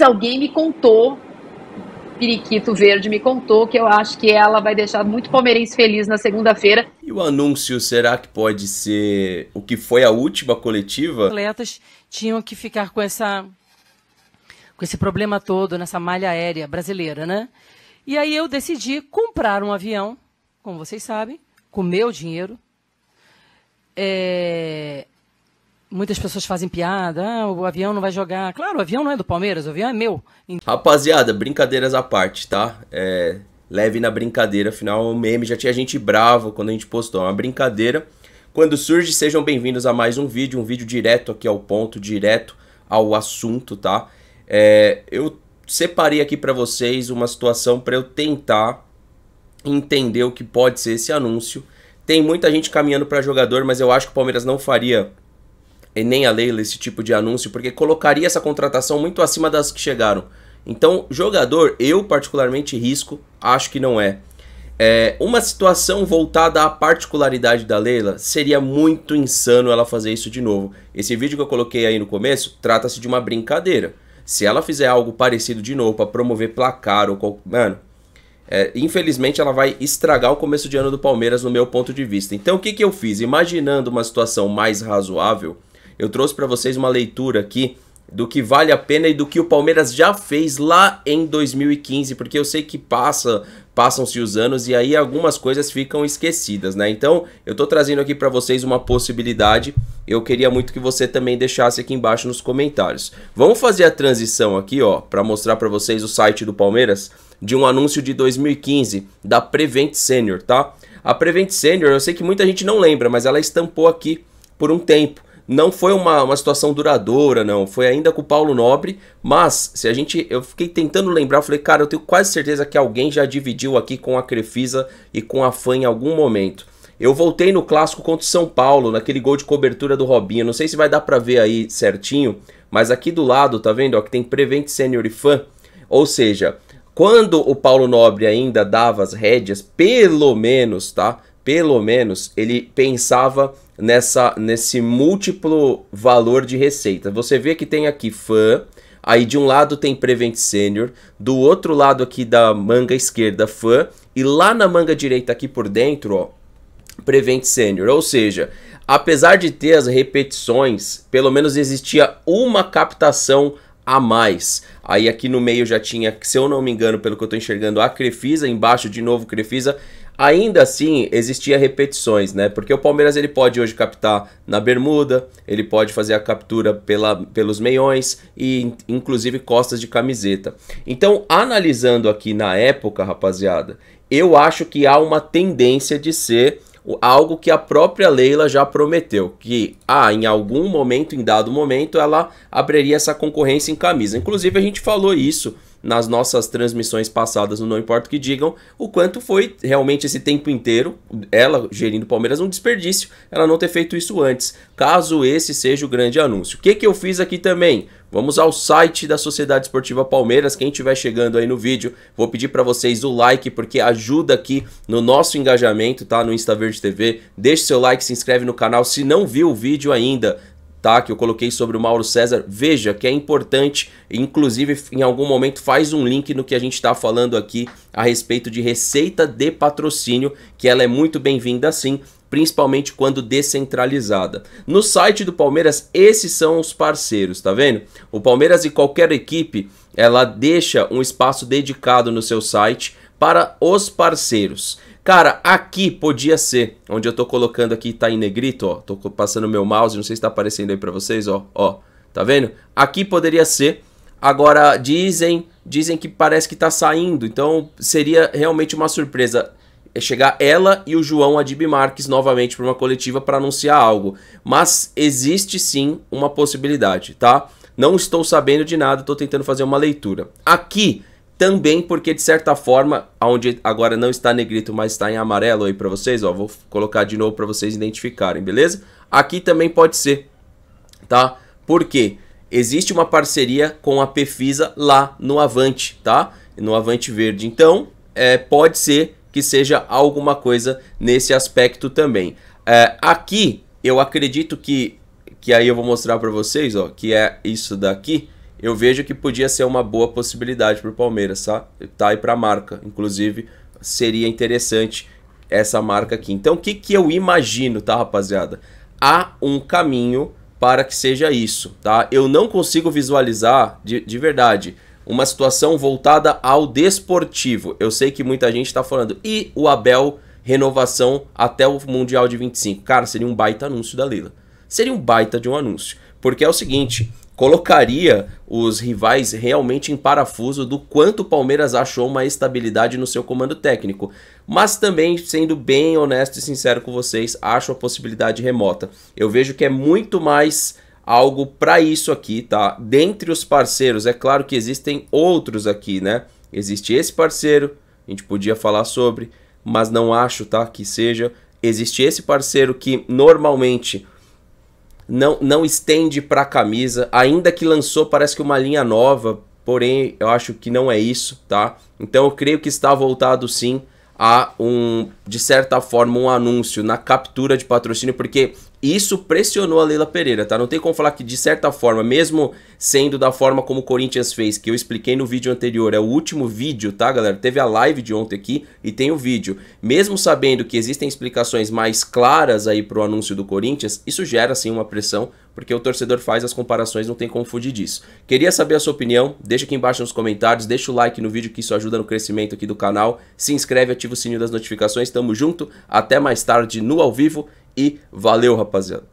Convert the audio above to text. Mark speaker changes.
Speaker 1: alguém me contou, Periquito Verde me contou, que eu acho que ela vai deixar muito palmeirense feliz na segunda-feira. E o anúncio, será que pode ser o que foi a última coletiva? Os atletas tinham que ficar com essa com esse problema todo nessa malha aérea brasileira, né? E aí eu decidi comprar um avião, como vocês sabem, com meu dinheiro, é, muitas pessoas fazem piada, ah, o avião não vai jogar. Claro, o avião não é do Palmeiras, o avião é meu. Rapaziada, brincadeiras à parte, tá? É, leve na brincadeira, afinal o meme já tinha gente bravo quando a gente postou, é uma brincadeira. Quando surge, sejam bem-vindos a mais um vídeo, um vídeo direto aqui ao ponto, direto ao assunto, tá? É, eu separei aqui para vocês uma situação para eu tentar entender o que pode ser esse anúncio. Tem muita gente caminhando para jogador, mas eu acho que o Palmeiras não faria e nem a Leila esse tipo de anúncio, porque colocaria essa contratação muito acima das que chegaram. Então, jogador, eu particularmente risco, acho que não é. é. Uma situação voltada à particularidade da Leila seria muito insano ela fazer isso de novo. Esse vídeo que eu coloquei aí no começo trata-se de uma brincadeira. Se ela fizer algo parecido de novo para promover placar ou qualquer. Mano, é, infelizmente ela vai estragar o começo de ano do Palmeiras, no meu ponto de vista. Então, o que, que eu fiz? Imaginando uma situação mais razoável eu trouxe para vocês uma leitura aqui do que vale a pena e do que o Palmeiras já fez lá em 2015, porque eu sei que passa, passam-se os anos e aí algumas coisas ficam esquecidas, né? Então, eu tô trazendo aqui para vocês uma possibilidade. Eu queria muito que você também deixasse aqui embaixo nos comentários. Vamos fazer a transição aqui, ó, para mostrar para vocês o site do Palmeiras de um anúncio de 2015 da Prevent Senior, tá? A Prevent Senior, eu sei que muita gente não lembra, mas ela estampou aqui por um tempo não foi uma, uma situação duradoura, não. Foi ainda com o Paulo Nobre, mas se a gente. Eu fiquei tentando lembrar, eu falei, cara, eu tenho quase certeza que alguém já dividiu aqui com a Crefisa e com a fã em algum momento. Eu voltei no clássico contra o São Paulo, naquele gol de cobertura do Robinho. Não sei se vai dar para ver aí certinho, mas aqui do lado, tá vendo? Ó, que tem Prevent Senior e fã Ou seja, quando o Paulo Nobre ainda dava as rédeas, pelo menos, tá? Pelo menos ele pensava nessa, nesse múltiplo valor de receita. Você vê que tem aqui FAN, aí de um lado tem Prevent Senior, do outro lado aqui da manga esquerda FAN, e lá na manga direita aqui por dentro, ó, Prevent Senior. Ou seja, apesar de ter as repetições, pelo menos existia uma captação a mais. Aí aqui no meio já tinha, se eu não me engano, pelo que eu estou enxergando, a Crefisa, embaixo de novo Crefisa, Ainda assim, existia repetições, né? Porque o Palmeiras ele pode hoje captar na bermuda, ele pode fazer a captura pela, pelos meiões e inclusive costas de camiseta. Então, analisando aqui na época, rapaziada, eu acho que há uma tendência de ser algo que a própria Leila já prometeu, que ah, em algum momento, em dado momento, ela abriria essa concorrência em camisa. Inclusive a gente falou isso nas nossas transmissões passadas, no não importa o que digam, o quanto foi realmente esse tempo inteiro, ela gerindo o Palmeiras, um desperdício ela não ter feito isso antes, caso esse seja o grande anúncio. O que, que eu fiz aqui também? Vamos ao site da Sociedade Esportiva Palmeiras. Quem estiver chegando aí no vídeo, vou pedir para vocês o like, porque ajuda aqui no nosso engajamento, tá? No Insta Verde TV. Deixe seu like, se inscreve no canal. Se não viu o vídeo ainda, tá? Que eu coloquei sobre o Mauro César. Veja que é importante, inclusive em algum momento faz um link no que a gente está falando aqui a respeito de receita de patrocínio, que ela é muito bem-vinda sim, principalmente quando descentralizada. No site do Palmeiras, esses são os parceiros, tá vendo? O Palmeiras e qualquer equipe, ela deixa um espaço dedicado no seu site para os parceiros. Cara, aqui podia ser, onde eu tô colocando aqui, tá em negrito, ó. Tô passando meu mouse, não sei se tá aparecendo aí pra vocês, ó. Ó, tá vendo? Aqui poderia ser. Agora, dizem, dizem que parece que tá saindo. Então, seria realmente uma surpresa é, chegar ela e o João Adib Marques novamente para uma coletiva para anunciar algo. Mas existe sim uma possibilidade, tá? Não estou sabendo de nada, estou tentando fazer uma leitura. Aqui também porque de certa forma, onde agora não está negrito, mas está em amarelo aí para vocês, ó, vou colocar de novo para vocês identificarem, beleza? Aqui também pode ser, tá? Porque existe uma parceria com a Pefisa lá no Avante, tá? No Avante Verde. Então, é, pode ser que seja alguma coisa nesse aspecto também. É, aqui, eu acredito que, que aí eu vou mostrar para vocês, ó, que é isso daqui, eu vejo que podia ser uma boa possibilidade para o Palmeiras, tá? tá aí para a marca. Inclusive, seria interessante essa marca aqui. Então, o que, que eu imagino, tá, rapaziada? Há um caminho para que seja isso, tá? Eu não consigo visualizar, de, de verdade, uma situação voltada ao desportivo. Eu sei que muita gente está falando, e o Abel renovação até o Mundial de 25? Cara, seria um baita anúncio da Leila. Seria um baita de um anúncio. Porque é o seguinte, colocaria os rivais realmente em parafuso do quanto o Palmeiras achou uma estabilidade no seu comando técnico. Mas também, sendo bem honesto e sincero com vocês, acho a possibilidade remota. Eu vejo que é muito mais algo para isso aqui, tá? Dentre os parceiros, é claro que existem outros aqui, né? Existe esse parceiro, a gente podia falar sobre, mas não acho, tá, que seja. Existe esse parceiro que normalmente não, não estende para a camisa, ainda que lançou parece que uma linha nova, porém eu acho que não é isso, tá? Então eu creio que está voltado sim a um, de certa forma, um anúncio na captura de patrocínio, porque e isso pressionou a Leila Pereira, tá? Não tem como falar que, de certa forma, mesmo sendo da forma como o Corinthians fez, que eu expliquei no vídeo anterior, é o último vídeo, tá, galera? Teve a live de ontem aqui e tem o vídeo. Mesmo sabendo que existem explicações mais claras aí pro anúncio do Corinthians, isso gera, sim, uma pressão, porque o torcedor faz as comparações, não tem como fugir disso. Queria saber a sua opinião, deixa aqui embaixo nos comentários, deixa o like no vídeo que isso ajuda no crescimento aqui do canal, se inscreve, ativa o sininho das notificações, tamo junto, até mais tarde no ao vivo e valeu, rapaziada.